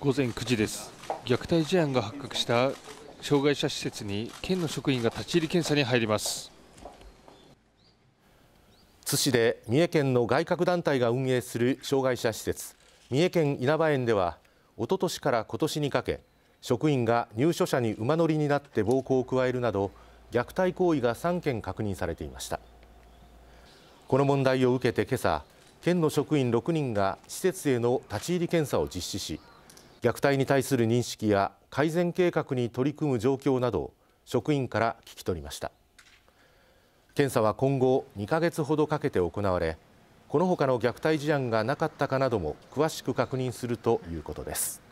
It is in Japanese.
午前9時です虐待事案が発覚した障害者施設に県の職員が立ち入り検査に入ります津市で三重県の外郭団体が運営する障害者施設三重県稲葉園ではおととしから今年にかけ職員が入所者に馬乗りになって暴行を加えるなど虐待行為が3件確認されていましたこの問題を受けて今朝県の職員6人が施設への立ち入り検査を実施し虐待に対する認識や改善計画に取り組む状況など職員から聞き取りました検査は今後2ヶ月ほどかけて行われこの他の虐待事案がなかったかなども詳しく確認するということです